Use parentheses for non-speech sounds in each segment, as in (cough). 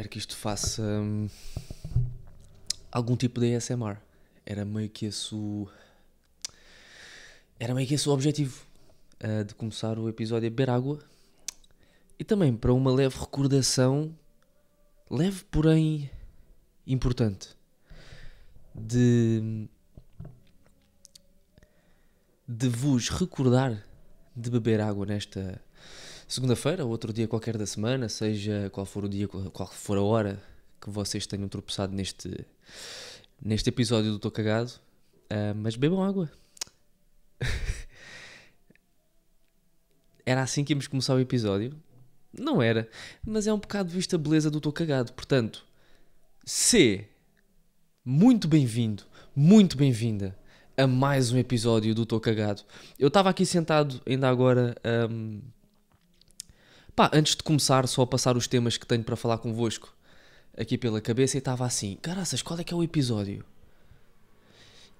espero que isto faça hum, algum tipo de ASMR. Era meio que esse o. Era meio que esse o objetivo uh, de começar o episódio a beber água e também para uma leve recordação, leve porém importante, de, de vos recordar de beber água nesta, segunda-feira ou outro dia qualquer da semana, seja qual for o dia, qual for a hora que vocês tenham tropeçado neste, neste episódio do Tô Cagado, uh, mas bebam água. (laughs) era assim que íamos começar o episódio? Não era, mas é um bocado vista a beleza do Tô Cagado, portanto, C, muito bem-vindo, muito bem-vinda a mais um episódio do Tô Cagado. Eu estava aqui sentado ainda agora um, ah, Pá, antes de começar, só a passar os temas que tenho para falar convosco aqui pela cabeça e estava assim: caraças, qual é que é o episódio?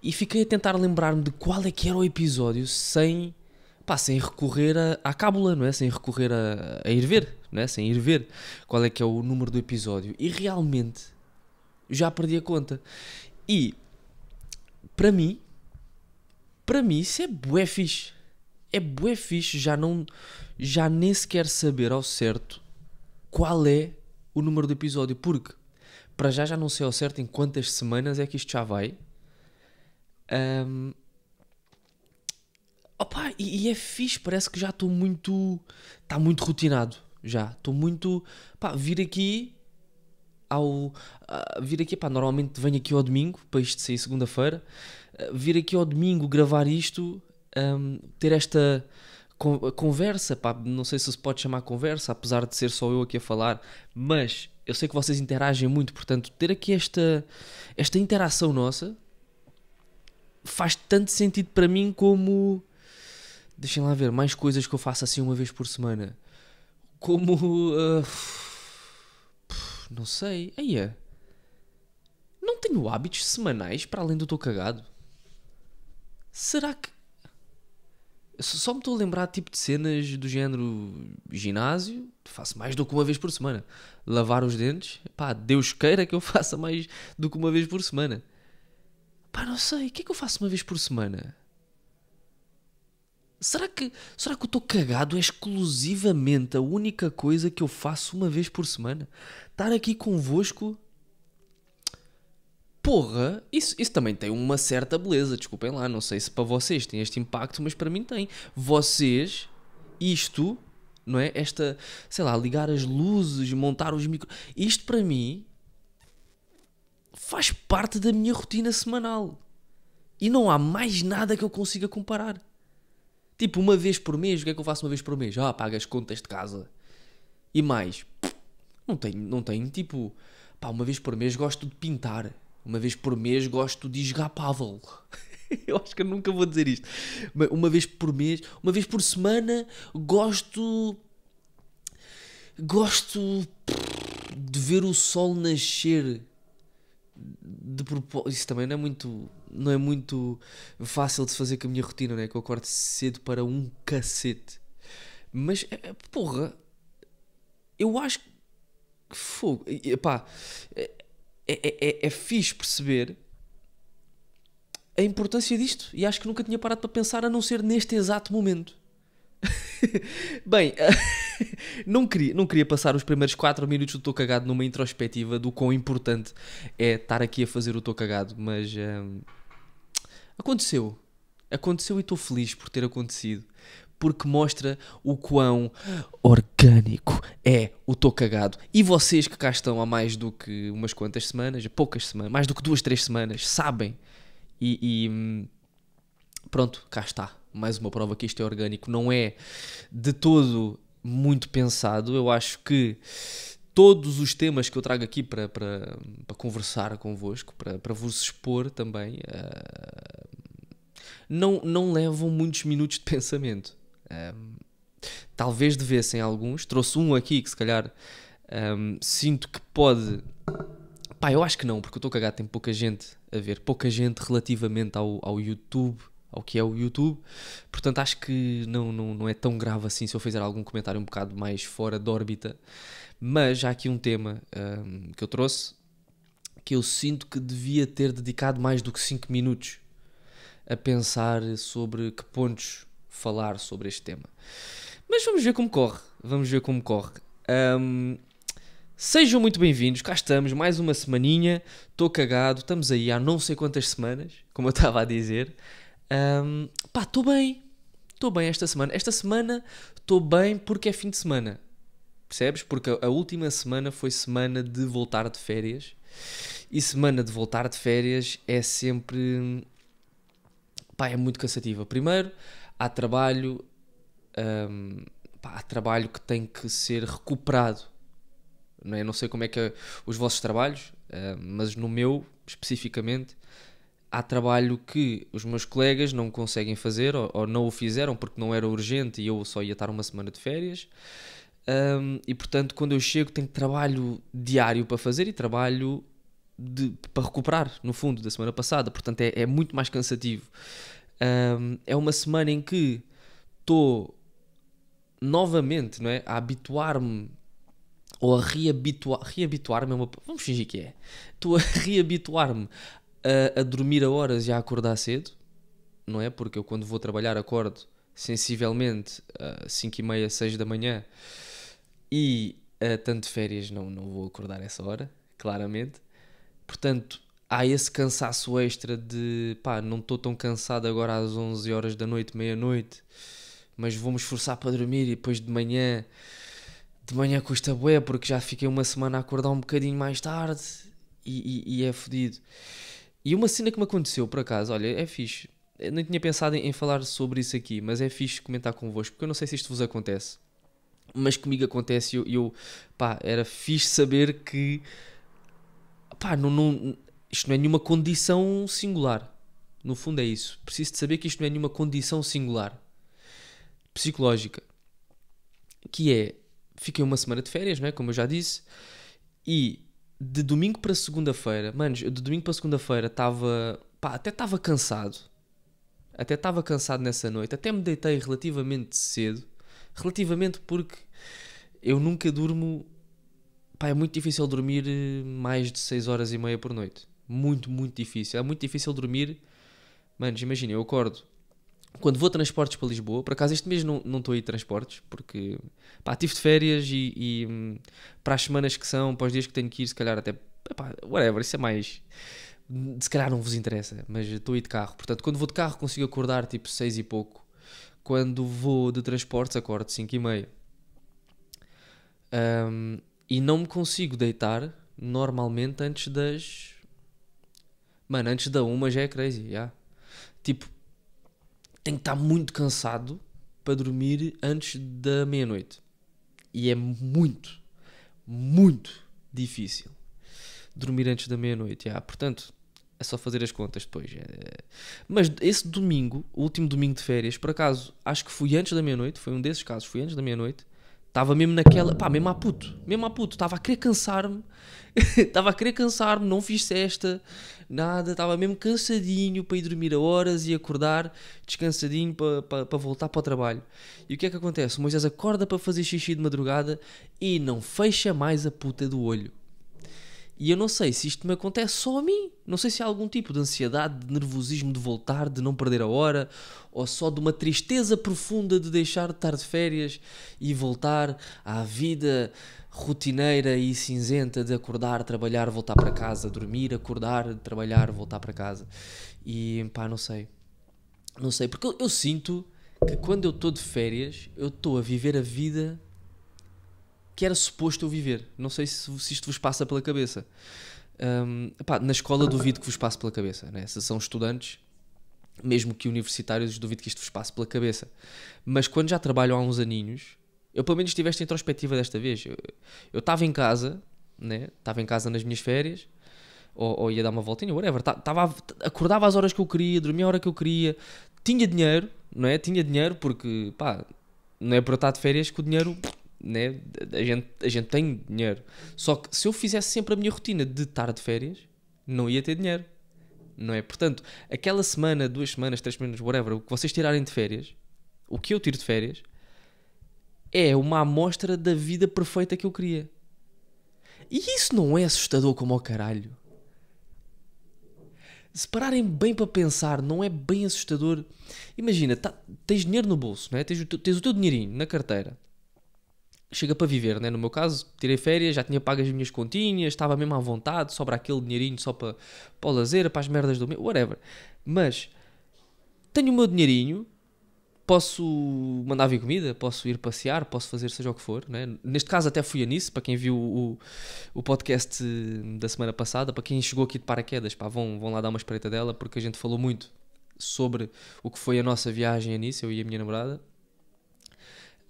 E fiquei a tentar lembrar-me de qual é que era o episódio sem, pá, sem recorrer a, à cábula, não é? Sem recorrer a, a ir ver, não é? Sem ir ver qual é que é o número do episódio. E realmente já perdi a conta. E para mim, para mim isso é bué fixe é bué fixe já, não, já nem sequer saber ao certo qual é o número do episódio, porque para já já não sei ao certo em quantas semanas é que isto já vai. Um, opa, e, e é fixe, parece que já estou muito. Está muito rotinado. Já estou muito. Pá, vir aqui ao. Uh, vir aqui, pá, normalmente venho aqui ao domingo, para isto sair segunda-feira. Uh, vir aqui ao domingo gravar isto um, ter esta conversa, pá, não sei se se pode chamar conversa, apesar de ser só eu aqui a falar, mas eu sei que vocês interagem muito, portanto, ter aqui esta, esta interação nossa faz tanto sentido para mim como. Deixem lá ver, mais coisas que eu faço assim uma vez por semana. Como. Uh, não sei. Aí é. Não tenho hábitos semanais para além do estou cagado. Será que só me estou a lembrar tipo de cenas do género ginásio, faço mais do que uma vez por semana. Lavar os dentes, pá, Deus queira que eu (laughs) faça mais do que uma vez por semana. Pá, não sei, o que é que eu faço uma vez por semana? Será que, será que eu estou cagado é exclusivamente a única coisa que eu faço uma vez por semana? Estar aqui convosco Porra, isso, isso também tem uma certa beleza, desculpem lá, não sei se para vocês tem este impacto, mas para mim tem. Vocês, isto, não é? Esta, sei lá, ligar as luzes, montar os micro. Isto para mim faz parte da minha rotina semanal. E não há mais nada que eu consiga comparar. Tipo, uma vez por mês, o que é que eu faço uma vez por mês? Ah, pago as contas de casa. E mais, não tenho, não tenho tipo, pá, uma vez por mês gosto de pintar uma vez por mês gosto de esgapável. (laughs) Eu acho que eu nunca vou dizer isto. Uma vez por mês, uma vez por semana, gosto. Gosto de ver o sol nascer. De propósito. Isso também não é muito. Não é muito fácil de fazer com a minha rotina, né? Que eu acordo cedo para um cacete. Mas, é, é, porra. Eu acho que. Fogo. Epá é, é, é, é, é fixe perceber a importância disto e acho que nunca tinha parado para pensar a não ser neste exato momento. (laughs) Bem, (laughs) não, queria, não queria passar os primeiros 4 minutos do Tô Cagado numa introspectiva do quão importante é estar aqui a fazer o Tô Cagado, mas hum, aconteceu. Aconteceu e estou feliz por ter acontecido porque mostra o quão orgânico é o Tô Cagado. E vocês que cá estão há mais do que umas quantas semanas, poucas semanas, mais do que duas, três semanas, sabem. E, e hum, pronto, cá está. Mais uma prova que isto é orgânico. Não é de todo muito pensado. Eu acho que todos os temas que eu trago aqui para, para, para conversar convosco, para, para vos expor também, uh, não, não levam muitos minutos de (laughs) pensamento. Um, talvez devessem alguns. Trouxe um aqui que se calhar um, sinto que pode. Pá, eu acho que não, porque eu estou cagado, tem pouca gente a ver, pouca gente relativamente ao, ao YouTube, ao que é o YouTube, portanto acho que não, não, não é tão grave assim se eu fizer algum comentário um bocado mais fora da órbita. Mas há aqui um tema um, que eu trouxe que eu sinto que devia ter dedicado mais do que 5 minutos a pensar sobre que pontos falar sobre este tema. Mas vamos ver como corre. Vamos ver como corre. Um, sejam muito bem-vindos, cá estamos, mais uma semaninha. Estou cagado, estamos aí há não sei quantas semanas, como eu estava a dizer. Um, pá, estou bem. Estou bem esta semana. Esta semana estou bem porque é fim de semana. Percebes? Porque a última semana foi semana de voltar de férias. E semana de voltar de férias é sempre. pá, é muito cansativa. Primeiro, há trabalho. Hum, pá, há trabalho que tem que ser recuperado. Não, é? não sei como é que é os vossos trabalhos, hum, mas no meu especificamente há trabalho que os meus colegas não conseguem fazer ou, ou, não o fizeram porque não era urgente e eu só ia estar uma semana de férias. Um, e portanto, quando eu chego, tenho trabalho diário para fazer e trabalho de, para recuperar, no fundo, da semana passada. Portanto, é, é muito mais cansativo. Um, é uma semana em que estou novamente não é, a habituar-me ou a reabituar, reabituar-me é uma, vamos fingir que é, estou a reabituar-me a, a, dormir a horas e a acordar cedo, não é? Porque eu quando vou trabalhar acordo sensivelmente às 5 e meia, 6 da manhã e a, ah, tanto de férias não, não vou acordar essa hora, claramente. Portanto, há esse cansaço extra de pá, não estou tão cansado agora às 11 horas da noite, meia-noite, mas vou-me esforçar para dormir e depois de manhã, de manhã custa bué porque já fiquei uma semana a acordar um bocadinho mais tarde e, e, e é fodido. E uma cena que me aconteceu por acaso, olha, é fixe. Eu nem tinha pensado em, em falar sobre isso aqui, mas é fixe comentar convosco, porque eu não sei se isto vos acontece, mas comigo acontece e eu, eu, pá, era fixe saber que, pá, não, não isto não é nenhuma condição singular. No fundo é isso. Preciso de saber que isto não é nenhuma condição singular psicológica. Que é, fiquei uma semana de férias, não é? Como eu já disse. E de domingo para segunda-feira, manos, eu de domingo para segunda-feira estava, pá, até estava cansado. Até estava cansado nessa noite. Até me deitei relativamente cedo. Relativamente porque eu nunca durmo. Pá, é muito difícil dormir eh, mais de 6 horas e meia por noite. Muito, muito difícil. É muito difícil dormir. Manos, imagina, eu acordo. Quando vou a transportes para Lisboa, por acaso este mês não, não estou a ir de transportes, porque pá, tive de férias e, e, hum, para as semanas que são, para os dias que tenho que ir, se calhar até. Pá, whatever, isso é mais. Se calhar não vos interessa, mas estou a ir de carro. Portanto, quando vou de carro consigo acordar tipo 6 e pouco. Quando vou de transportes, acordo 5 e meia. Um, e não me consigo deitar normalmente antes das Mano, antes da uma já é crazy, já. Yeah. Tipo, tenho que estar muito cansado para dormir antes da meia-noite. E é muito, muito difícil dormir antes da meia-noite. Yeah. Portanto, é só fazer as contas depois. É... Mas esse domingo, o último domingo de férias, por acaso, acho que fui antes da meia-noite. Foi um desses casos, fui antes da meia-noite. Estava mesmo naquela, pá, mesmo a puto, mesmo a puto, estava a querer cansar-me, estava (laughs) a querer cansar-me, não fiz cesta, nada, estava mesmo cansadinho para ir dormir a horas e acordar descansadinho para, para, para voltar para o trabalho. E o que é que acontece? O Moisés acorda para fazer xixi de madrugada e não fecha mais a puta do olho. E eu não sei se isto me acontece só a mim. Não sei se há algum tipo de ansiedade, de nervosismo de voltar, de não perder a hora, ou só de uma tristeza profunda de deixar de estar de férias e voltar à vida rotineira e cinzenta de acordar, trabalhar, voltar para casa, dormir, acordar, trabalhar, voltar para casa. E pá, não sei. Não sei, porque eu, eu sinto que quando eu estou de férias, eu estou a viver a vida que era suposto eu viver. Não sei se, se isto vos passa pela cabeça. Um, epá, na escola duvido que vos passe pela cabeça, né? se são estudantes, mesmo que universitários, duvido que isto vos passe pela cabeça. Mas quando já trabalho há uns aninhos, eu pelo menos tive esta introspectiva desta vez. Eu estava em casa, né? estava em casa nas minhas férias, ou, ou ia dar uma voltinha, whatever. Tava, acordava às horas que eu queria, dormia à hora que eu queria, tinha dinheiro, não é? Tinha dinheiro porque, pá, não é por eu estar de férias que o dinheiro né? a, gente, a gente tem dinheiro. Só que se eu fizesse sempre a minha rotina de estar de férias, não ia ter dinheiro. Não é? Portanto, aquela semana, duas semanas, três semanas, whatever, o que vocês tirarem de férias, o que eu tiro de férias, é uma amostra da vida perfeita que eu queria. E isso não é assustador como ao caralho. Se pararem bem para pensar, não é bem assustador. Imagina, tá, tens dinheiro no bolso, não é? tens, o teu, tens o teu dinheirinho na carteira chega para viver, né? No meu caso, tirei férias, já tinha pago as minhas continhas, estava mesmo à vontade, sobra aquele dinheirinho só para, para o lazer, para as merdas do meu, whatever. Mas tenho o meu dinheirinho, posso mandar vir comida, posso ir passear, posso fazer seja o que for, né? Neste caso até fui a Nice, para quem viu o, o podcast hum, da semana passada, para quem chegou aqui de paraquedas, pá, vão, vão lá dar uma espreita dela, porque a gente falou muito sobre o que foi a nossa viagem a Nice, eu e a minha namorada.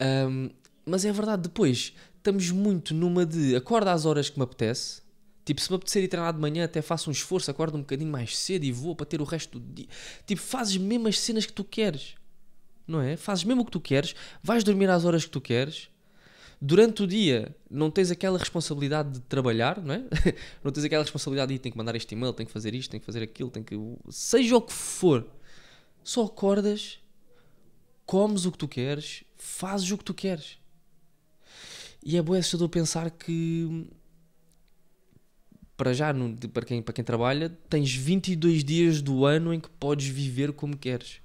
Um, mas é verdade, depois estamos muito numa de acorda às horas que me apetece. Tipo, se me apetecer ir treinar de manhã, até faço um esforço, acordo um bocadinho mais cedo e vou para ter o resto do dia. Tipo, fazes mesmo as cenas que tu queres. Não é? Fazes mesmo o que tu queres, vais dormir às horas que tu queres. Durante o dia não tens aquela responsabilidade de trabalhar, não é? (laughs) não tens aquela responsabilidade de ir, tenho que mandar este e-mail, tenho que fazer isto, tenho que fazer aquilo, tenho que. Seja o que for. Só acordas, comes o que tu queres, fazes o que tu queres. E é bom assustador pensar que para já, no, para, quem, para quem trabalha, tens 22 dias do ano em que podes viver como queres.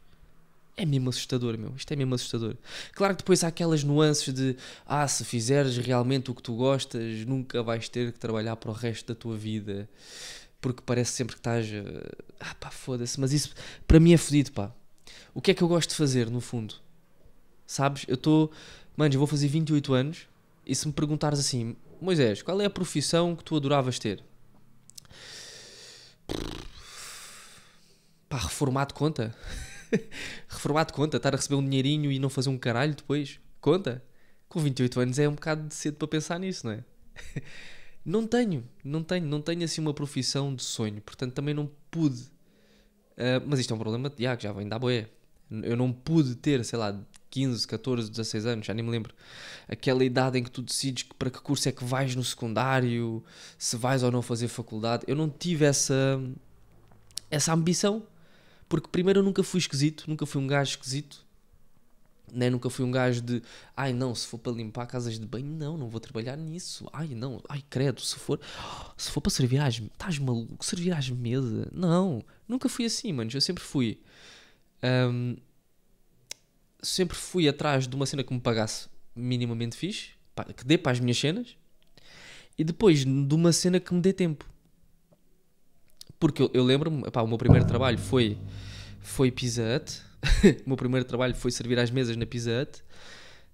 É mesmo assustador, meu. Isto é mesmo assustador. Claro que depois há aquelas nuances de ah, se fizeres realmente o que tu gostas, nunca vais ter que trabalhar para o resto da tua vida. Porque parece sempre que estás. Ah, ah pá, foda-se. Mas isso para mim é fodido, pá. O que é que eu gosto de fazer, no fundo? Sabes? Eu estou. Mano, eu vou fazer 28 anos e se me perguntares assim, Moisés, qual é a profissão que tu adoravas ter? Pá, reformar de conta? (laughs) reformar de conta? Estar a receber um dinheirinho e não fazer um caralho depois? Conta? Com 28 anos é um bocado de cedo para pensar nisso, não é? (laughs) não tenho, não tenho, não tenho assim uma profissão de sonho, portanto também não pude. Uh, mas isto é um problema já que já vem da boé. Eu não pude ter, sei lá, 15, 14, 16 anos, já nem me lembro. Aquela idade em que tu decides para que curso é que vais no secundário, se vais ou não fazer faculdade. Eu não tive essa, essa ambição, porque primeiro eu nunca fui esquisito, nunca fui um gajo esquisito. Né? Nunca fui um gajo de ai não, se for para limpar casas de banho, não, não vou trabalhar nisso. Ai não, ai credo, se for, se for para servir às, estás maluco, servir às mesa. Não, nunca fui assim, mano, eu sempre fui. Um, sempre fui atrás de uma cena que me pagasse minimamente fixe, que dê para as minhas cenas, e depois de uma cena que me dê tempo. Porque eu, eu lembro-me, o meu primeiro trabalho foi, foi Pizza Hut, (laughs) o meu primeiro trabalho foi servir às mesas na Pizza Hut,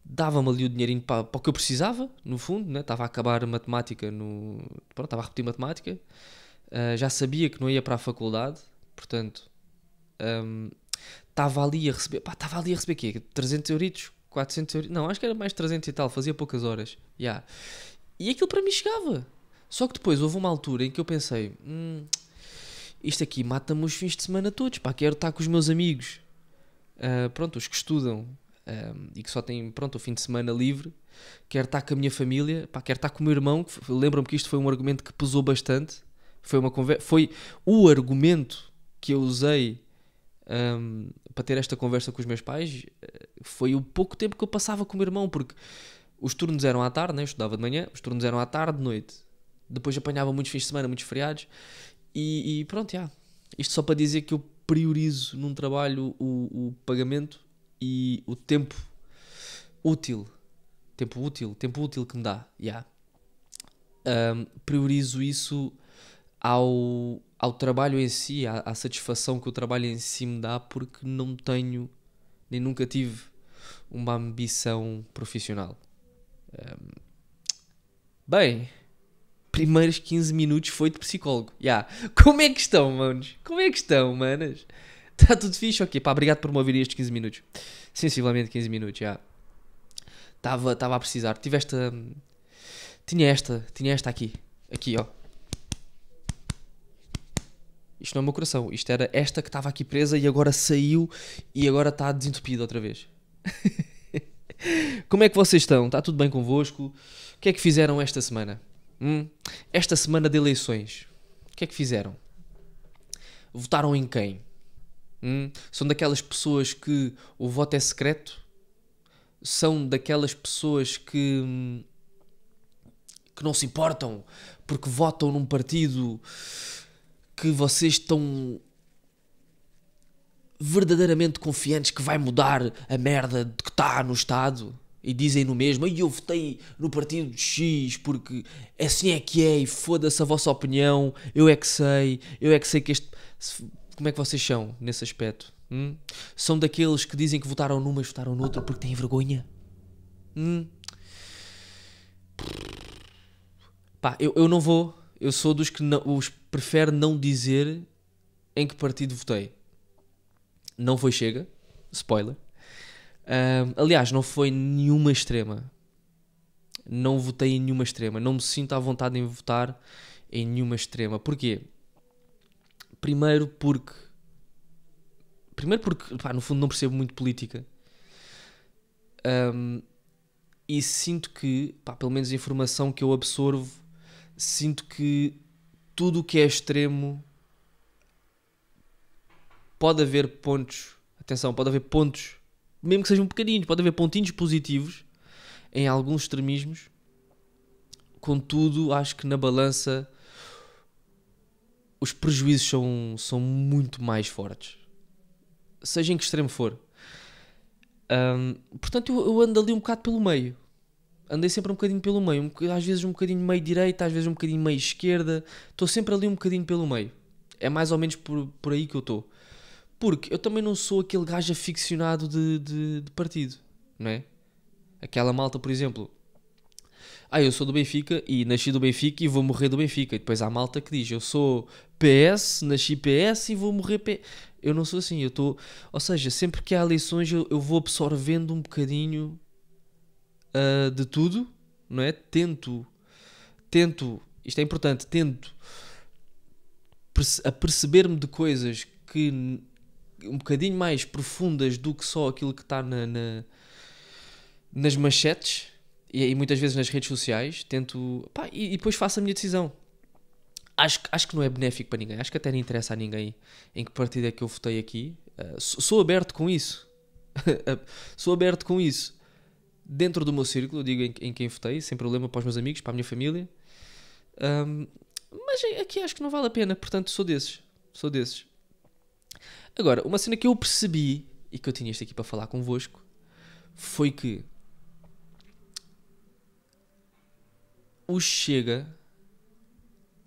dava-me ali o dinheirinho para, para, o que eu precisava, no fundo, né? estava a acabar matemática, no, pronto, estava a repetir matemática, uh, já sabia que não ia para a faculdade, portanto... Um, estava ali a receber, pá, estava ali a receber quê? 300 euritos? 400 euritos? Não, acho que era mais 300 e tal, fazia poucas horas. Yeah. E aquilo para mim chegava. Só que depois houve uma altura em que eu pensei, hum, isto aqui mata-me os fins de semana todos, pá, quero estar com os meus amigos. Uh, pronto, os que estudam uh, e que só têm, pronto, o fim de semana livre. Quero estar com a minha família, pá, quero estar com o meu irmão. Lembram-me que isto foi um argumento que pesou bastante. Foi uma foi o argumento que eu usei um, para ter esta conversa com os meus pais eh, foi o pouco tempo que eu passava com o meu irmão, porque os turnos eram à tarde, né? eu estudava de manhã, os turnos eram à tarde, de noite. Depois apanhava muitos fins de semana, muitos feriados. E, e pronto, já. Isto só para dizer que eu priorizo num trabalho o, o pagamento e o tempo útil. Tempo útil, tempo útil que me dá, já. Um, priorizo isso ao ao trabalho em si, à, à, satisfação que o trabalho em si me dá, porque não tenho, nem nunca tive uma ambição profissional. Um, bem, primeiros 15 minutos foi de psicólogo. Yeah. Como é que estão, manos? Como é que estão, manas? Está tudo fixe? Ok, pá, obrigado por me ouvir estes 15 minutos. Sensivelmente 15 minutos, já. Yeah. Estava a precisar. Tive esta... Tinha esta, tinha esta aqui. Aqui, ó isto não é o meu coração, isto era esta que estava aqui presa e agora saiu e agora está desentupida outra vez. (laughs) Como é que vocês estão? Está tudo bem convosco? O que é que fizeram esta semana? Hum? Esta semana de eleições, o que é que fizeram? Votaram em quem? Hum? São daquelas pessoas que o voto é secreto? São daquelas pessoas que, hum, que não se importam porque votam num partido que vocês estão verdadeiramente confiantes que vai mudar a merda de que está no Estado e dizem no mesmo, e eu votei no partido X porque assim é que é e foda-se a vossa opinião, eu é que sei, eu é que sei que este... Como é que vocês são nesse aspecto? Hum? São daqueles que dizem que votaram numa e votaram noutra porque têm vergonha? Hum? Pá, eu, eu não vou, eu sou dos que não... Os prefere não dizer em que partido votei. Não foi Chega, spoiler. aliás, não foi nenhuma extrema. Não votei em nenhuma extrema. Não me sinto à vontade em votar em nenhuma extrema. Porquê? Primeiro porque. Primeiro porque, pá, no fundo, não percebo muito política. Um, e sinto que, pá, pelo menos a informação que eu absorvo, sinto que tudo o que é extremo pode haver pontos, atenção, pode haver pontos, mesmo que sejam pequeninos, pode haver pontinhos positivos em alguns extremismos. Contudo, acho que na balança os prejuízos são, são muito mais fortes, seja em que extremo for. Um, portanto, eu, eu ando ali um bocado pelo meio andei sempre um bocadinho pelo meio, um, às vezes um bocadinho meio direita, às vezes um bocadinho meio esquerda, estou sempre ali um bocadinho pelo meio. É mais ou menos por, por aí que eu estou. Porque eu também não sou aquele gajo aficionado de, de, de partido, não é? Aquela malta, por exemplo, ah, eu sou do Benfica e nasci do Benfica e vou morrer do Benfica. E depois há malta que diz, eu sou PS, nasci PS e vou morrer PS. Eu não sou assim, eu estou... Ou seja, sempre que há eleições eu, eu vou absorvendo um bocadinho uh, de tudo, não é? Tento, tento, isto é importante, tento aperceber a perceber-me de coisas que um bocadinho mais profundas do que só aquilo que está na, na, nas manchetes e, e, muitas vezes nas redes sociais. Tento pá, e, e, depois faço a minha decisão. Acho, acho que não é benéfico para ninguém. Acho que até não interessa a ninguém em que partido é que eu votei aqui. Uh, sou, sou aberto com isso. (laughs) sou aberto com isso dentro do meu círculo, digo em, em, quem votei, sem problema, para os meus amigos, para a minha família. Um, mas é, aqui acho que não vale a pena, portanto sou desses. Sou desses. Agora, uma cena que eu percebi e que eu tinha isto aqui para falar convosco foi que o Chega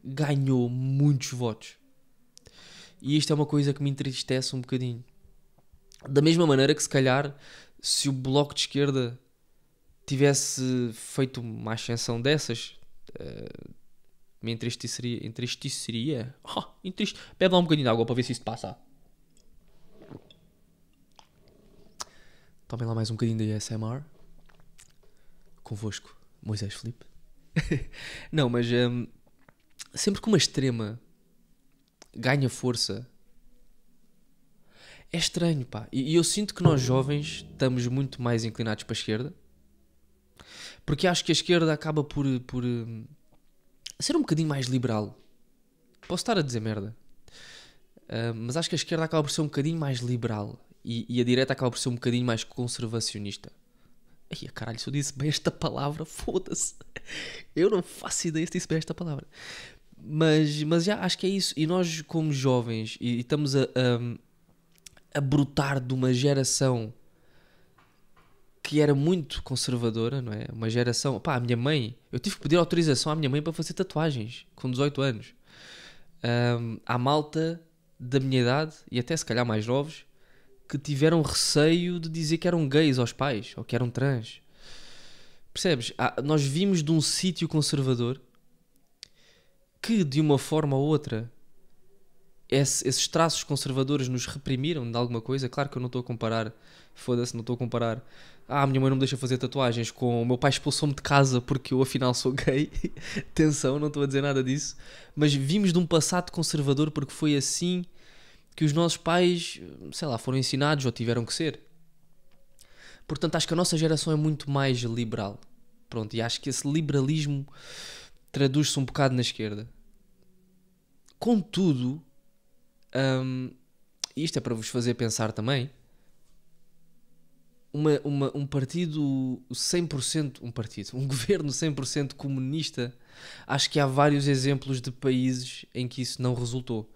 ganhou muitos votos. E isto é uma coisa que me entristece um bocadinho. Da mesma maneira que, se calhar, se o Bloco de Esquerda tivesse feito uma ascensão dessas, uh, me entristeceria. Entristeceria? (laughs) Oh, entrist... Bebe lá um bocadinho de água para ver se isto passa. Tomem lá mais um bocadinho de ASMR. Convosco, Moisés Felipe. (laughs) Não, mas um, ehm, sempre que uma extrema ganha força é estranho, pá. E, eu sinto que nós jovens estamos muito mais inclinados para a esquerda. Porque acho que a esquerda acaba por, por hum, ser um bocadinho mais liberal. Posso estar a dizer merda. Uh, mas acho que a esquerda acaba por ser um bocadinho mais liberal e, e a direita acaba por ser um bocadinho mais conservacionista. Ai, caralho, se eu disse bem esta palavra, foda-se. Eu não faço ideia se disse bem esta palavra. Mas, mas já acho que é isso. E nós, como jovens, e, e estamos a, a, a, brotar de uma geração que era muito conservadora, não é? Uma geração. Pá, a minha mãe. Eu tive que pedir autorização à minha mãe para fazer tatuagens com 18 anos. Um, malta da minha idade e até se calhar mais novos que tiveram receio de dizer que eram gays aos pais ou que eram trans. Percebes? nós vimos de um sítio conservador que, de uma forma ou outra, esse, esses traços conservadores nos reprimiram de alguma coisa. Claro que eu não estou a comparar, foda-se, não estou a comparar. Ah, minha mãe não me deixa fazer tatuagens com o meu pai expulsou-me de casa porque eu afinal sou gay. Atenção, (laughs) não estou a dizer nada disso. Mas vimos de um passado conservador porque foi assim que os nossos pais, sei lá, foram ensinados ou tiveram que ser. Portanto, acho que a nossa geração é muito mais liberal. Pronto, e acho que esse liberalismo traduz-se um bocado na esquerda. Contudo, um, isto é para vos fazer pensar também. Uma, uma, um partido 100%, um partido, um (laughs) governo 100% comunista, acho que há vários exemplos de países em que isso não resultou.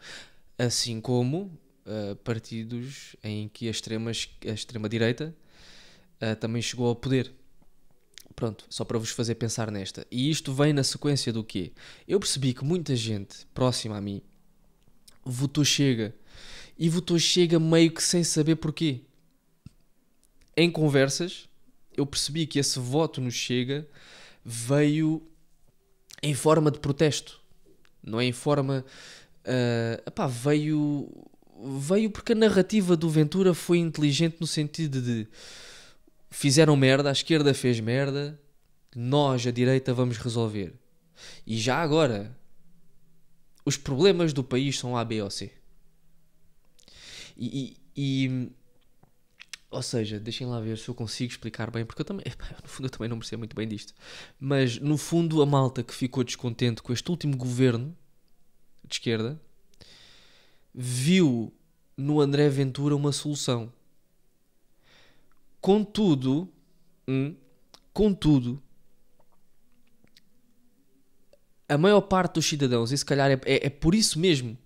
Assim como uh, partidos em que a, extrema-direita uh, ah, também chegou ao poder. Pronto, só para vos fazer pensar nesta. E isto vem na sequência do quê? Eu percebi que muita gente próxima a mim votou Chega. E votou Chega meio que sem saber porquê. Em conversas, eu percebi que esse voto no Chega veio em forma de protesto. Não é em forma. Uh, epá, veio. Veio porque a narrativa do Ventura foi inteligente no sentido de. Fizeram merda, a esquerda fez merda, nós, a direita, vamos resolver. E já agora, os problemas do país são A, B ou C. E, e, e, ou seja, deixem lá ver se eu consigo explicar bem, porque eu também, (laughs) no fundo, eu também não percebo muito bem disto. Mas no fundo, a malta que ficou descontente com este último governo de esquerda viu no André Ventura uma solução. Contudo, hum, contudo, a maior parte dos cidadãos, e se calhar é, é, é por isso mesmo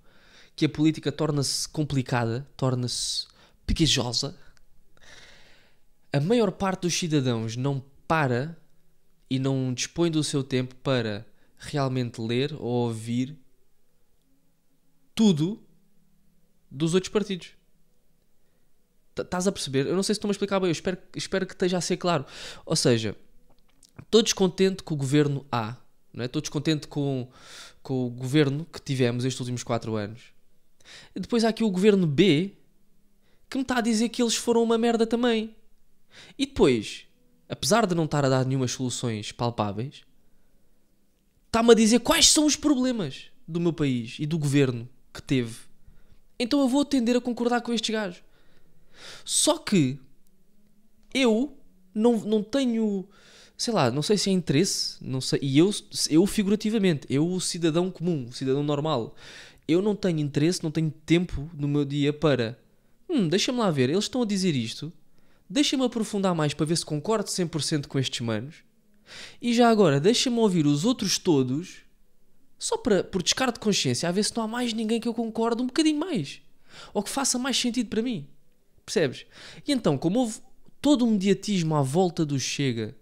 que a política torna-se complicada, torna-se pegajosa, a maior parte dos cidadãos não para e não dispõe do seu tempo para realmente ler ou ouvir tudo dos outros partidos. Estás a perceber? Eu não sei se estou-me a explicar bem, eu espero, espero que esteja a ser claro. Ou seja, estou descontente com o governo A não é? Estou descontente com, com o governo que tivemos estes últimos 4 anos. depois há aqui o governo B que me está a dizer que eles foram uma merda também. E depois, apesar de não estar a dar nenhumas soluções palpáveis, está-me a dizer quais são os problemas do meu país e do governo que teve. Então eu vou tender a concordar com estes gajos. Só que eu não, não tenho sei lá, não sei se é interesse, não sei, e eu, eu figurativamente, eu o cidadão comum, o cidadão normal, eu não tenho interesse, não tenho tempo no meu dia para, hum, deixa-me lá ver, eles estão a dizer isto, deixa-me aprofundar mais para ver se concordo 100% com estes manos, e já agora, deixa-me ouvir os outros todos, só para, por descarte de consciência, a ver se não há mais ninguém que eu concordo um bocadinho mais, ou que faça mais sentido para mim, percebes? E então, como houve todo o mediatismo à volta do Chega,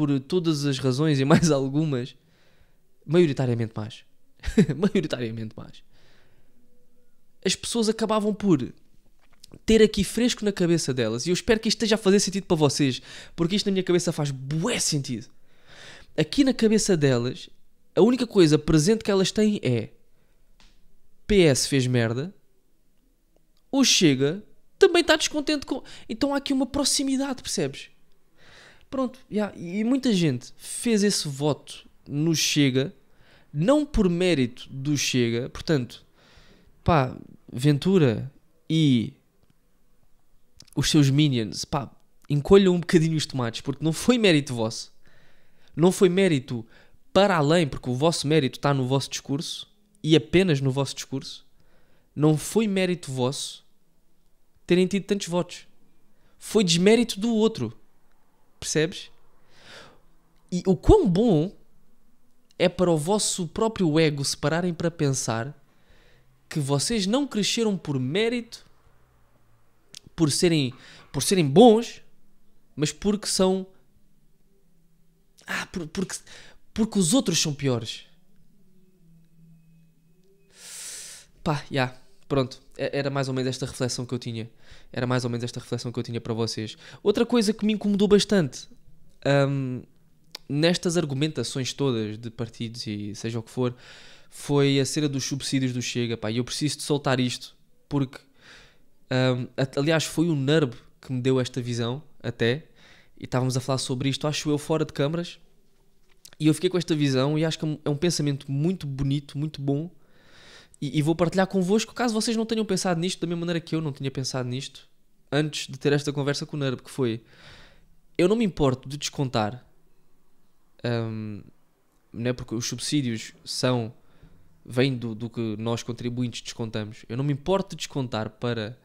por todas as razões e mais (laughs) algumas, maioritariamente más. (laughs) maioritariamente mais, As pessoas acabavam por ter aqui fresco na cabeça delas, e eu espero que isto esteja a fazer sentido para vocês, porque isto na minha cabeça faz bué sentido. Aqui na cabeça delas, a única coisa presente que elas têm é PS fez merda, ou Chega também está descontente com. Então há aqui uma proximidade, percebes? Pronto, yeah. e muita gente fez esse voto no Chega, não por mérito do Chega, portanto, pá, Ventura e os seus minions, pá, encolham um bocadinho os tomates, porque não foi mérito vosso, não foi mérito para além, porque o vosso mérito está no vosso discurso e apenas no vosso discurso, não foi mérito vosso terem tido tantos votos. Foi desmérito do outro. Percebes? E o quão bom é para o vosso próprio ego se pararem para pensar que vocês não cresceram por mérito, por serem, por serem bons, mas porque são. Ah, por, porque, porque os outros são piores. Pá, já. Yeah. Pronto, era mais ou menos esta reflexão que eu tinha. Era mais ou menos esta reflexão que eu tinha para vocês. Outra coisa que me incomodou bastante um, nestas argumentações todas de partidos e seja o que for, foi a cena dos subsídios do Chega. Pá, e eu preciso de soltar isto porque, um, aliás, foi o NERB que me deu esta visão, até. E estávamos a falar sobre isto, acho eu, fora de câmaras. E eu fiquei com esta visão e acho que é um é pensamento muito bonito, muito bom e, e, vou partilhar convosco, caso vocês não tenham pensado nisto da mesma maneira que eu não tinha pensado nisto antes de ter esta conversa com o Nerb, que foi: eu não me importo de descontar, um, né, porque os subsídios são. vêm do, do que nós contribuintes descontamos. Eu não me importo de descontar para.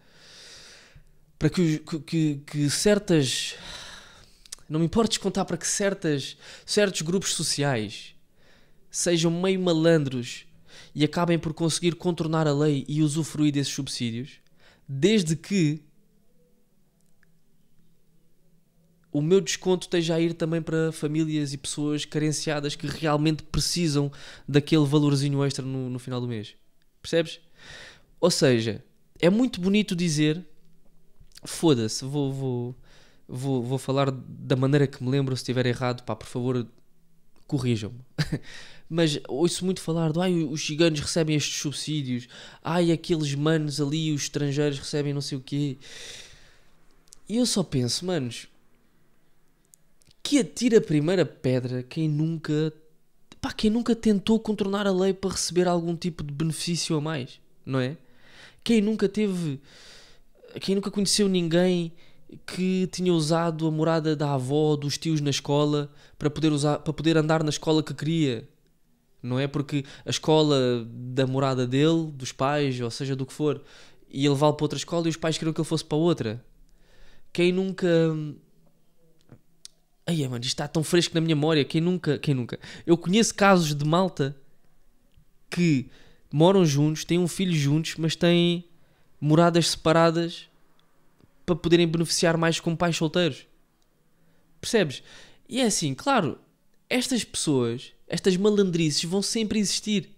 para que, que, que certas. Não me importo descontar para que certas, certos grupos sociais sejam meio malandros e acabem por conseguir contornar a lei e usufruir desses subsídios, desde que o meu desconto esteja a ir também para famílias e pessoas carenciadas que realmente precisam daquele valorzinho extra no, no final do mês. Percebes? Ou seja, é muito bonito dizer: foda-se, vou, vou, vou, vou falar da maneira que me lembro, se estiver errado, pá, por favor, corrijam-me. (laughs) Mas ouço muito falar do ai, os gigantes recebem estes subsídios, ai, aqueles manos ali, os estrangeiros recebem não sei o quê. E eu só penso, manos, que atira a primeira pedra quem nunca, pá, quem nunca tentou contornar a lei para receber algum tipo de benefício a mais, não é? Quem nunca teve, quem nunca conheceu ninguém que tinha usado a morada da avó, dos tios na escola, para poder, usar, para poder andar na escola que queria. Não é? Porque a escola da morada dele, dos pais, ou seja, do que for, ia levá-lo para outra escola e os pais queriam que ele fosse para outra. Quem nunca. Hum, Ai, mano, isto está tão fresco na minha memória. Quem nunca. Quem nunca. Eu conheço casos de malta que moram juntos, têm um filho juntos, mas têm moradas separadas para poderem beneficiar mais como pais solteiros. Percebes? E é assim, claro, estas pessoas, estas malandrices vão sempre existir.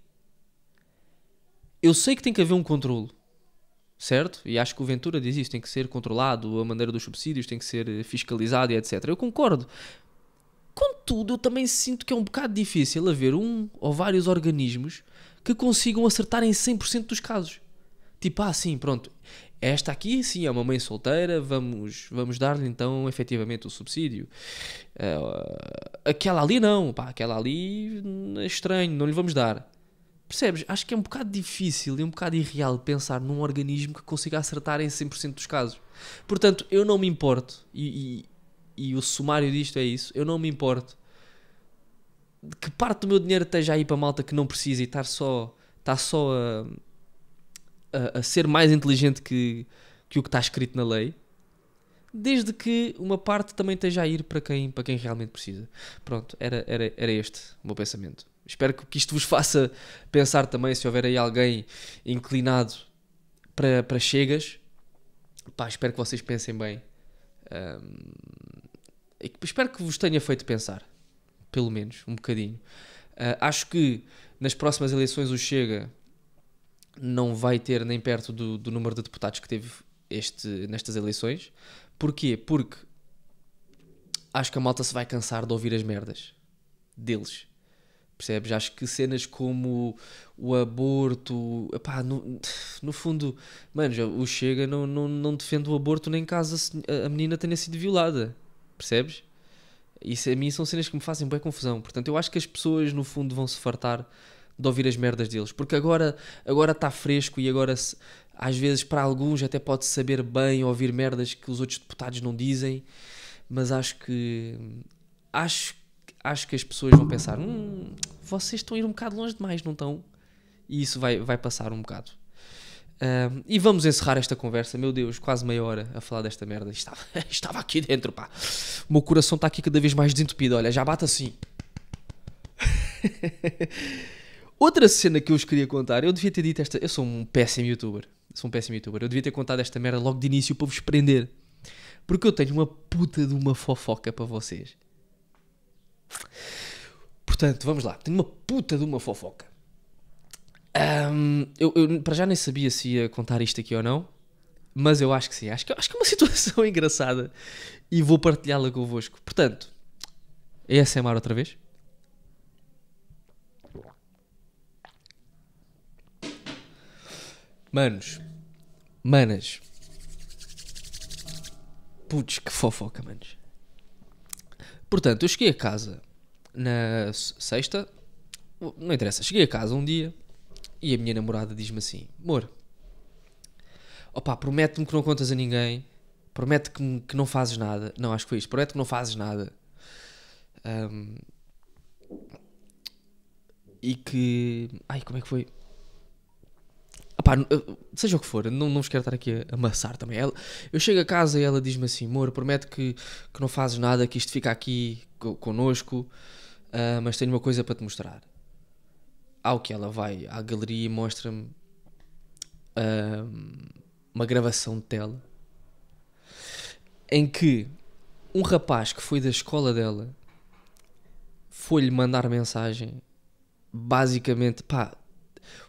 Eu sei que tem que haver um controlo, certo? E acho que o Ventura diz isso, tem que ser controlado, a maneira dos subsídios tem que ser fiscalizado e etc. Eu concordo. Contudo, eu também sinto que é um bocado difícil haver um ou vários organismos que consigam acertar em 100% dos casos tipo, ah, sim, pronto, esta aqui sim é uma mãe solteira, vamos, vamos dar-lhe então efetivamente o subsídio. Uh, aquela ali não, pá, aquela ali é estranho, não lhe vamos dar. Percebes? Acho que é um bocado difícil e um bocado irreal pensar num organismo que consiga acertar em 100% dos casos. Portanto, eu não me importo, e, e, e o sumário disto é isso, eu não me importo que parte do meu dinheiro esteja aí para malta que não precisa e estar tá só, está só a a, a, ser mais inteligente que, que o que está escrito na lei, desde que uma parte também esteja a ir para quem, para quem realmente precisa. Pronto, era, era, era este o meu pensamento. Espero que isto vos (laughs) faça pensar também se houver aí alguém inclinado para, para chegas. Pá, espero que vocês pensem bem. Um, espero que vos tenha feito pensar. Pelo menos, um bocadinho. Uh, acho que nas próximas eleições o Chega não vai ter nem perto do, do número de deputados que teve este, nestas eleições. Porquê? Porque acho que a malta se vai cansar de ouvir as merdas deles. Percebes? Acho que cenas como o aborto, epá, no, no fundo, mano, o Chega não, não, não defende o aborto nem caso a, a, menina tenha sido violada. Percebes? Isso a mim são cenas que me fazem bem confusão. Portanto, eu acho que as pessoas no fundo vão se fartar de ouvir as merdas deles, porque agora agora está fresco e agora às vezes para alguns até pode saber bem ouvir merdas que os outros deputados não dizem, mas acho que acho acho que as pessoas vão pensar, hum, vocês estão a ir um bocado longe demais, não estão? E isso vai vai passar um bocado. Um, e vamos encerrar esta conversa, meu Deus, quase meia hora a falar desta merda. Estava, (laughs) estava aqui dentro, pá. O meu coração está aqui cada vez mais desentupido. Olha, já bate assim. (laughs) Outra cena que eu vos queria contar, eu devia ter dito esta. Eu sou um péssimo youtuber. Sou um péssimo youtuber. Eu devia ter contado esta merda logo de início para vos prender. Porque eu tenho uma puta de uma fofoca para vocês. Portanto, vamos lá. Tenho uma puta de uma fofoca. Um, eu, eu, para já nem sabia se ia contar isto aqui ou não. Mas eu acho que sim. Acho que, acho que é uma (laughs) situação engraçada. E vou partilhá-la convosco. Portanto, é ASMR outra vez. Manos. Manas. Putz, que fofoca, manos. Portanto, eu cheguei a casa na sexta. Não interessa, cheguei a casa um dia e a minha namorada diz-me assim: Amor, opá, promete-me que não contas a ninguém, promete que, que não fazes nada. Não, acho que foi isto: promete que não fazes nada. Um, e que. Ai, como é que foi? seja o que for, não, não vos quero estar aqui a amassar também. Ela, eu chego a casa e ela diz-me assim: amor, promete que, que não fazes nada, que isto fica aqui connosco, uh, mas tenho uma coisa para te mostrar. Ao que ela vai à galeria e mostra-me uh, uma gravação de tela em que um rapaz que foi da escola dela foi-lhe mandar mensagem basicamente, pá,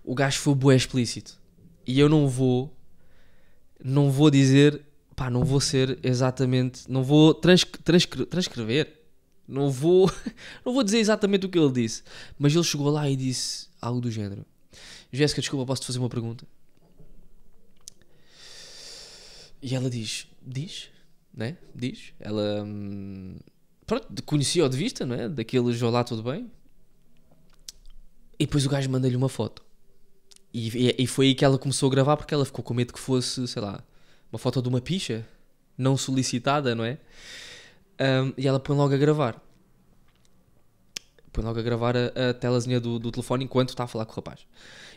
o gajo foi bué explícito. E eu não vou, não vou dizer, pá, não vou ser exatamente, não vou trans, transcrever, não vou, (laughs) não vou dizer exatamente o que ele disse, mas ele chegou lá e disse algo do género. Jéssica, desculpa, posso-te fazer uma pergunta? E ela diz, diz, né? Diz. Ela, hum, pronto, conhecia-o de vista, não é? Daquele olá, tudo bem? E depois o gajo manda-lhe uma foto. E, e, foi aí que ela começou a gravar porque ela ficou com medo que fosse, sei lá, uma foto de uma picha não solicitada, não é? Um, e ela põe logo a gravar. Põe logo a gravar a, a telazinha do, do, telefone enquanto está a falar com o rapaz.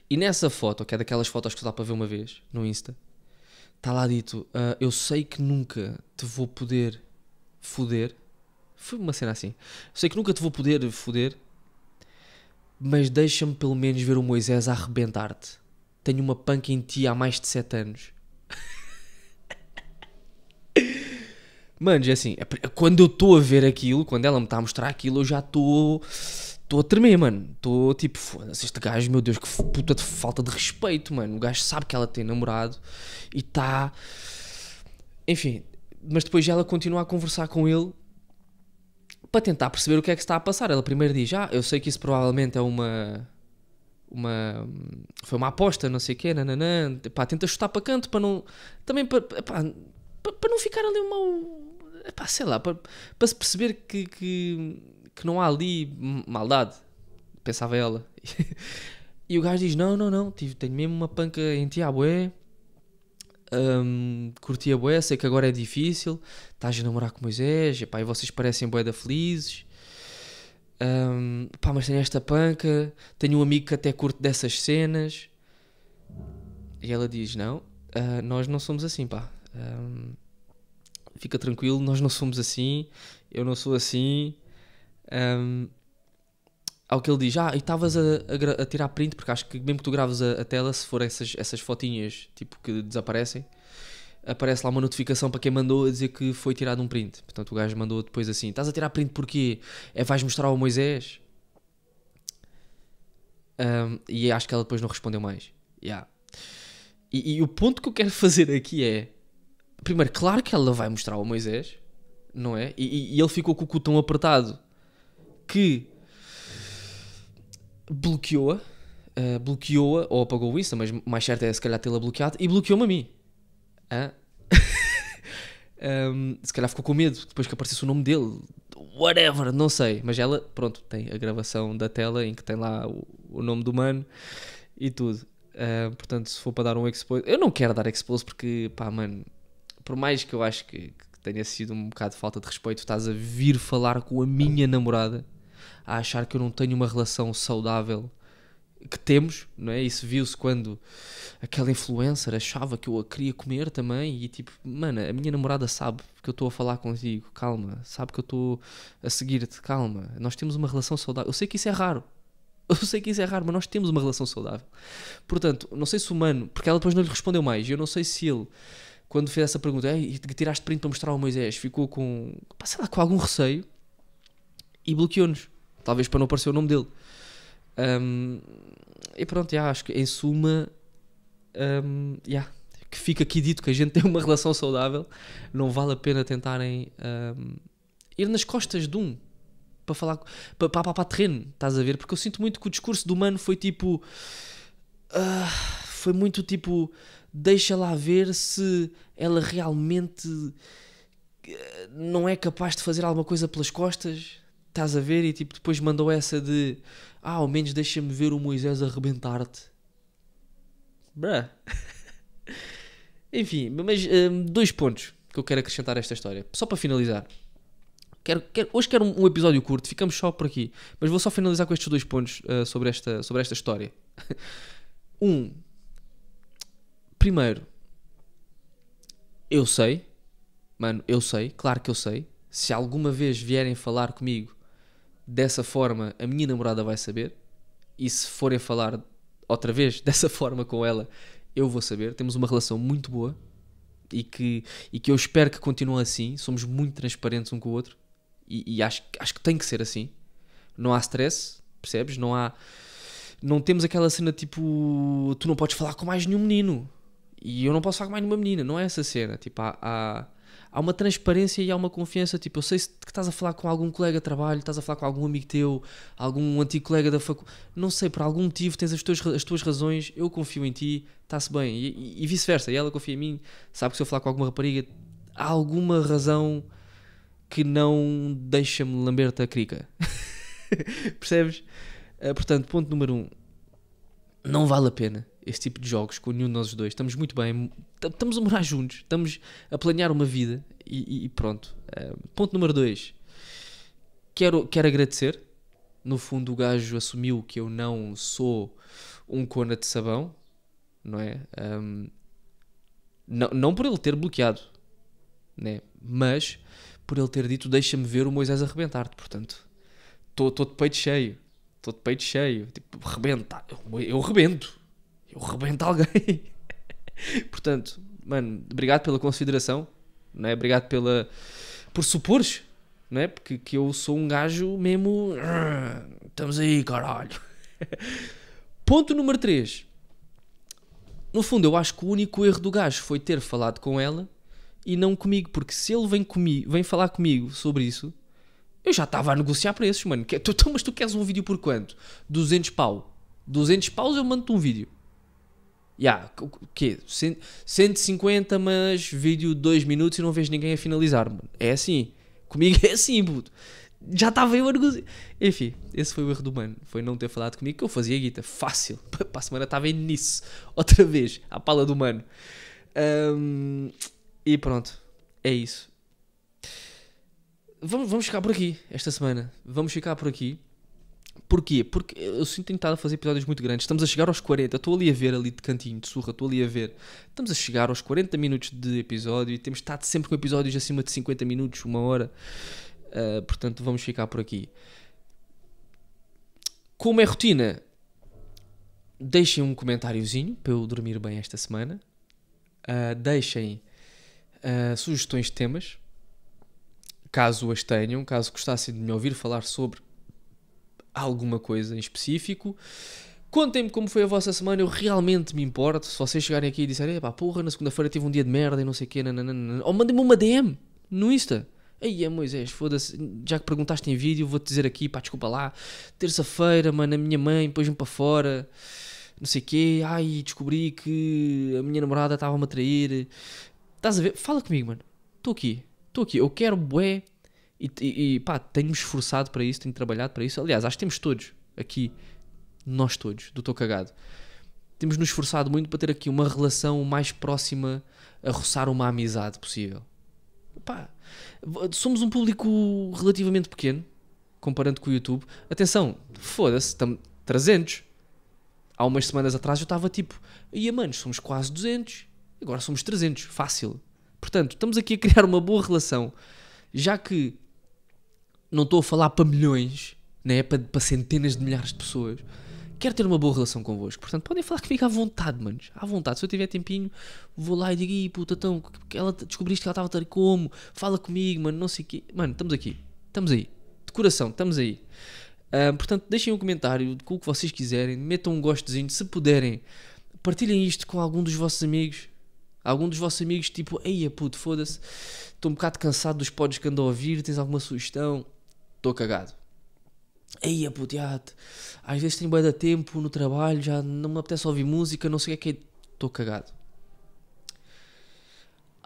E nessa foto, que é daquelas fotos que dá para ver uma vez no Insta, está lá dito: uh, Eu sei que nunca te vou poder foder. Foi uma cena assim. Eu sei que nunca te vou poder foder, mas deixa-me pelo menos ver o Moisés a arrebentar-te. Tenho uma panca em ti há mais de sete anos. (laughs) Mano, é assim, é quando eu estou a ver aquilo, quando ela me está a mostrar aquilo, eu já estou. Estou a tremer, mano. Estou tipo, foda-se, este gajo, meu Deus, que puta de falta de respeito, mano. O gajo sabe que ela tem namorado e está. Enfim, mas depois ela continua a conversar com ele para tentar perceber o que é que está a passar. Ela primeiro diz: Ah, eu sei que isso provavelmente é uma. Uma, foi uma aposta, não sei o quê, nananã, pá, tenta chutar para canto para não, também para, pá, para, não ficar ali um mau, pá, sei lá, para, para se perceber que, que, que não há ali maldade, pensava ela. (laughs) e o gajo diz, não, não, não, tive, tenho mesmo uma panca em ti, ah, bué, um, curti a bué, sei que agora é difícil, estás a namorar com Moisés, epá, e vocês parecem boeda felizes. Um, pá, mas tenho esta panca, tenho um amigo que até curte dessas cenas. E ela diz: Não, uh, nós não somos assim, pá. Um, fica tranquilo, nós não somos assim, eu não sou assim. Um, ao que ele diz: Ah, e estavas a, a, a, tirar print, porque acho que mesmo que tu graves a, a tela, se for essas, essas fotinhas tipo que desaparecem aparece lá uma notificação para quem mandou a dizer que foi tirado um print. Portanto, o gajo mandou depois assim: estás a tirar print porquê? É vais mostrar ao Moisés? Um, e acho que ela depois não respondeu mais. Yeah. E, e, o ponto que eu quero (laughs) fazer aqui é: primeiro, claro que ela vai mostrar ao Moisés, não é? E, e, e ele ficou com o cu tão apertado que bloqueou-a, uh, bloqueou-a ou apagou o Insta, mas mais certo é se calhar tê-la bloqueado e bloqueou-me a mim. Hã? um, (laughs) se calhar ficou com medo depois que aparecesse o nome dele. Whatever, não sei. Mas ela, pronto, tem a gravação da tela em que tem lá o, o nome do mano e tudo. Uh, portanto, se for para dar um expose, eu não quero dar expose porque, pá, mano, por mais que eu acho que, que tenha sido um bocado de falta de respeito, estás a vir falar com a minha namorada a achar que eu não tenho uma relação saudável que temos, não é? Isso viu-se quando aquela influencer achava que eu a queria comer também e tipo, mano, a minha namorada sabe que eu estou a falar contigo, calma, sabe que eu estou a seguir-te, calma. Nós temos uma relação saudável. Eu sei que isso é raro. (laughs) Eu sei que isso é raro, mas nós temos uma relação saudável. Portanto, não sei se o mano, porque ela depois não lhe respondeu mais, eu não sei se ele quando fez essa pergunta, e tiraste print para mostrar ao Moisés, ficou com, sei lá, com algum receio e bloqueou-nos. Talvez para não aparecer o nome dele. Um, e pronto, yeah, acho que em suma, um, yeah, que fica aqui dito que a gente (laughs) tem uma relação saudável, não vale a pena tentarem um, ir nas costas de um para falar para, para, para, terreno, estás a ver? Porque eu sinto muito que o discurso do mano foi tipo. Uh, foi muito tipo. Deixa lá ver se ela realmente eh, não é capaz de fazer alguma coisa pelas costas, Estás a ver? E tipo, depois mandou essa de ah, ao menos deixa-me ver o Moisés arrebentar-te. Bruh. (laughs) Enfim, mas um, dois pontos que eu quero acrescentar a esta história. Só para finalizar. Quero, quero, hoje quero um, um, episódio curto, ficamos só por aqui. Mas vou só finalizar com estes dois pontos uh, sobre, esta, sobre esta história. (laughs) um. Primeiro, eu sei, mano, eu sei, claro que eu sei. Se alguma vez vierem falar comigo dessa forma a minha namorada vai saber, e se forem falar outra vez (laughs) dessa forma com ela, eu vou saber. Temos uma relação muito boa e que, e que eu espero que continue assim. Somos muito transparentes um com o outro e, e acho, acho que tem que ser assim. Não há stress, percebes? Não há. Não temos aquela cena tipo tu não podes falar com mais nenhum menino e eu não posso falar com mais nenhuma menina. Não é essa cena. Tipo, há, há, há uma transparência e há uma confiança. Tipo, eu sei se que estás a falar com algum colega de trabalho, estás a falar com algum amigo teu, algum antigo colega da faculdade, não sei, por algum motivo tens as tuas, as tuas razões, eu confio em ti, está-se bem, e, e, e vice-versa, e ela confia em mim, sabe que se eu falar com alguma rapariga, há alguma razão que não deixa-me lamber-te a crica. (laughs) Percebes? Eh, portanto, ponto número um, não vale a pena esse tipo de jogos com nenhum de nós dois. Estamos muito bem, estamos a morar juntos, estamos a planear uma vida e, e pronto. Uh, ponto número 2. Quero, quero agradecer. No fundo, o gajo assumiu que eu não sou um cona de sabão, não é? Um, não, não por ele ter bloqueado, né? mas por ele ter dito: Deixa-me ver o Moisés arrebentar-te. Portanto, estou de peito cheio, estou de peito cheio. Tipo, rebenta, eu, eu rebento, eu rebento alguém. (laughs) Portanto, mano, obrigado pela consideração não é? Obrigado pela, por supores, não é? Porque que eu sou um gajo mesmo. Ah, estamos aí, caralho. (laughs) Ponto número 3. No fundo, eu acho que o único erro do gajo foi ter falado com ela e não comigo, porque se ele vem, comigo, vem falar comigo sobre isso, eu já estava a negociar preços, mano. É, tu, (laughs) mas tu queres um vídeo por quanto? 200 pau. 200 paus eu mando-te um vídeo yeah, o quê? 150, mas vídeo de 2 minutos e não vejo ninguém a finalizar. Mano. É assim. Comigo é assim, puto. Já estava eu a negociar. Enfim, esse foi o erro do mano. Foi não ter falado comigo que eu fazia guita. Fácil. (laughs) Para a semana estava nisso. Outra vez. A pala do mano. Um, e pronto. É isso. Vamos, vamos ficar por aqui esta semana. Vamos ficar por aqui. Porquê? Porque eu sinto tentado a fazer episódios muito grandes. Estamos a chegar aos 40. Estou ali a ver, ali de cantinho, de surra, estou ali a ver. Estamos a chegar aos 40 minutos de episódio e temos estado sempre com episódios acima de 50 minutos, uma hora. Uh, portanto, vamos ficar por aqui. Como é rotina, deixem um comentáriozinho para eu dormir bem esta semana. Uh, deixem uh, sugestões de temas, caso as tenham, caso gostassem de me ouvir falar sobre alguma coisa em específico. Contem-me como foi a vossa semana, eu realmente me importo. Se vocês chegarem aqui e disserem, pá, porra, na segunda-feira tive um dia de merda e não sei o quê, nananana. ou mandem-me uma DM no Insta. Aí é Moisés, foda-se, já que perguntaste em vídeo, vou-te dizer aqui, pá, desculpa lá. Terça-feira, mano, a minha mãe pôs-me para fora, não sei o quê, ai, descobri que a minha namorada estava-me a trair. Estás a ver? Fala comigo, mano. Estou aqui, estou aqui, eu quero bué e, e, pá, tenho-me esforçado para isso, tenho trabalhado para isso. Aliás, acho que temos todos aqui, nós todos, do Tô Cagado, temos nos esforçado muito para ter aqui uma relação mais próxima a roçar uma amizade possível. Pá, somos um público relativamente pequeno, comparando com o YouTube. Atenção, foda-se, 300. Há umas semanas atrás eu estava tipo, ia mano, somos quase 200, agora somos 300, fácil. Portanto, estamos aqui a criar uma boa relação, já que não estou a falar para milhões, né? para, para centenas de milhares de pessoas. Quero ter uma boa relação convosco. Portanto, podem falar comigo à vontade, manos. À vontade. Se eu tiver tempinho, vou lá e digo, puta, tão. ela, descobriste que ela estava a ter como? Fala comigo, mano, não sei o quê. Mano, estamos aqui. Estamos aí. De coração, estamos aí. Uh, portanto, deixem um comentário com o que vocês quiserem. Metam um gostozinho, se puderem. Partilhem isto com algum dos vossos amigos. Algum dos vossos amigos, tipo, eia puto, foda-se, estou um bocado cansado dos podes que ando a ouvir, tens alguma sugestão? estou cagado. Aí, puto, às vezes tenho bué de tempo no trabalho, já não me apetece ouvir música, não sei o que é que é, estou cagado.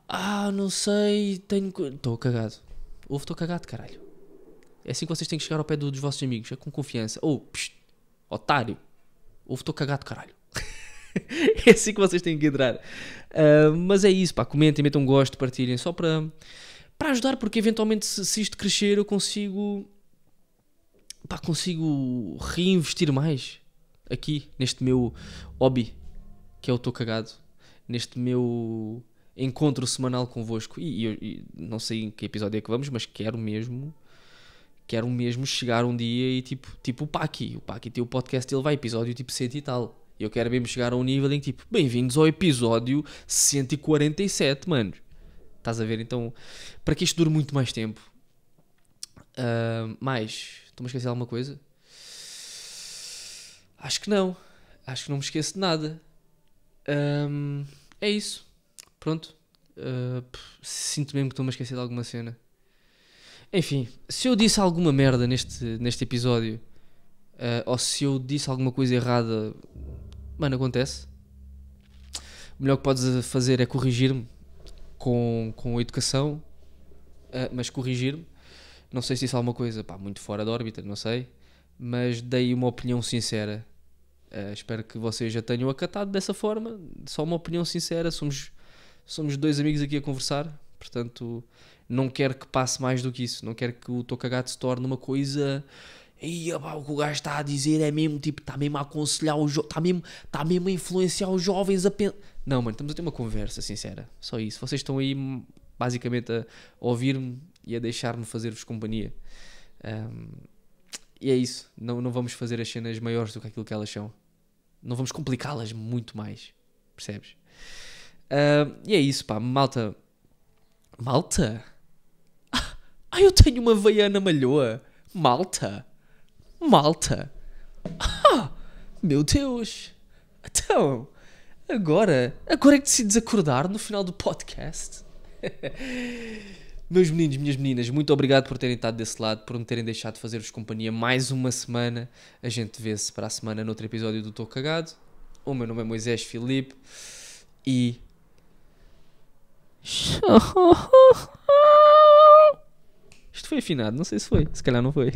Ah, não sei, tenho. Estou cagado. Ouve, estou cagado, caralho. É assim que vocês têm que chegar ao pé do, dos vossos amigos, é com confiança. Ou, oh, otário, ouve, estou cagado, caralho. (laughs) é assim que vocês têm que entrar. Uh, mas é isso, pá, comentem, metam um gosto, partilhem, só para para ajudar, porque eventualmente se, se isto crescer eu consigo pá, consigo reinvestir mais aqui neste meu hobby que é o Tô Cagado, neste meu encontro semanal convosco. E, e, e não sei em que episódio é que vamos, mas quero mesmo quero mesmo chegar um dia e tipo, tipo o Paki, o Paki tem o podcast, ele vai episódio tipo 100 e tal. Eu quero mesmo chegar a um nível em que tipo, bem-vindos ao episódio 147, mano. Estás a ver? Então, para que isto dure muito mais tempo. Uh, mais, estou-me a esquecer de alguma coisa? Acho que não. Acho que não me esqueço de nada. Um, ah, é isso. Pronto. Uh, sinto mesmo que estou-me a esquecer de alguma cena. Enfim, se eu disse alguma merda neste, neste episódio, uh, ou se eu disse alguma coisa errada, mano, acontece. O melhor que podes fazer é corrigir-me com, com educação, uh, mas corrigir-me. Não sei se isso é alguma coisa pá, muito fora da órbita, não sei, mas dei uma opinião sincera. Uh, espero que vocês já tenham acatado dessa forma. Só uma opinião sincera. Somos, somos dois amigos aqui a conversar, portanto, não quero que passe mais do que isso. Não quero que o Tocagato se torne uma coisa e o que o gajo está a dizer é mesmo tipo, está mesmo a aconselhar os jovens, está mesmo, tá mesmo a influenciar os jovens a Não, mano, estamos a ter uma conversa sincera, só isso. Vocês estão aí hum, basicamente a ouvir-me e a deixar-me fazer-vos companhia. Um, e é isso, não, não vamos fazer as cenas maiores do que aquilo que elas são. Não vamos complicá-las muito mais, percebes? e é isso, pá, malta. Malta? Ah, (laughs) eu tenho uma veiana malhoa. Malta? Malta! Ah! Meu Deus! Então, agora, agora é que decides acordar no final do podcast? (laughs) Meus meninos, minhas meninas, muito obrigado por terem estado desse lado, por me terem deixado fazer-vos companhia mais uma semana. A gente vê-se para a semana noutro episódio do Tô Cagado. O meu nome é Moisés Filipe e. (laughs) Isto foi afinado, não sei se foi, se calhar não foi.